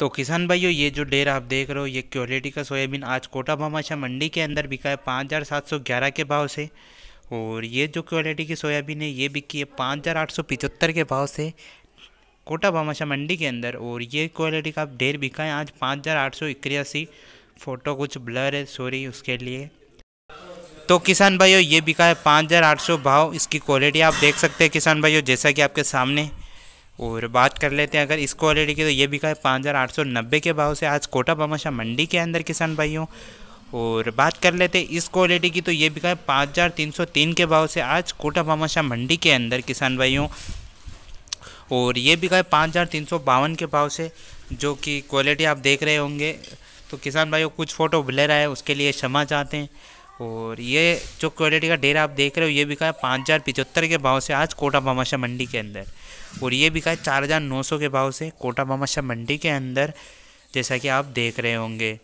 तो किसान भाइयों ये जो डेर आप देख रहे हो ये क्वालिटी का सोयाबीन आज कोटा भामाशाह मंडी के अंदर बिका है पाँच हज़ार सात सौ ग्यारह के भाव से और ये जो क्वालिटी की सोयाबीन है ये बिकी है पाँच हज़ार आठ सौ पिचहत्तर के भाव से कोटा भामाशाह मंडी के अंदर और ये क्वालिटी का आप डेर बिका है आज पाँच हज़ार आठ सौ इक्यासी फ़ोटो कुछ ब्लर है सॉरी उसके लिए तो किसान भाइयों ये बिका है पाँच हज़ार आठ सौ भाव इसकी क्वालिटी आप देख सकते हैं किसान भाइयों जैसा कि आपके सामने और बात कर लेते हैं अगर इस क्वालिटी की तो ये बिका है पाँच हज़ार आठ सौ नब्बे के भाव से आज कोटा बमाशा मंडी के अंदर किसान भाइयों और बात कर लेते हैं इस क्वालिटी की तो ये बिका है पाँच हज़ार तीन सौ तीन के भाव से आज कोटा बमाशा मंडी के अंदर किसान भाइयों और ये बिका है पाँच हज़ार तीन सौ बावन के भाव से जो कि क्वालिटी आप देख रहे होंगे तो किसान भाइयों कुछ फ़ोटो ब्लर आए उसके लिए क्षमा चाहते हैं और ये जो क्वालिटी का डेरा आप देख रहे हो ये बिका है पाँच हज़ार पिचहत्तर के भाव से आज कोटा भामाशाह मंडी के अंदर और ये बिका है चार हज़ार नौ सौ के भाव से कोटा भामाशाह मंडी के अंदर जैसा कि आप देख रहे होंगे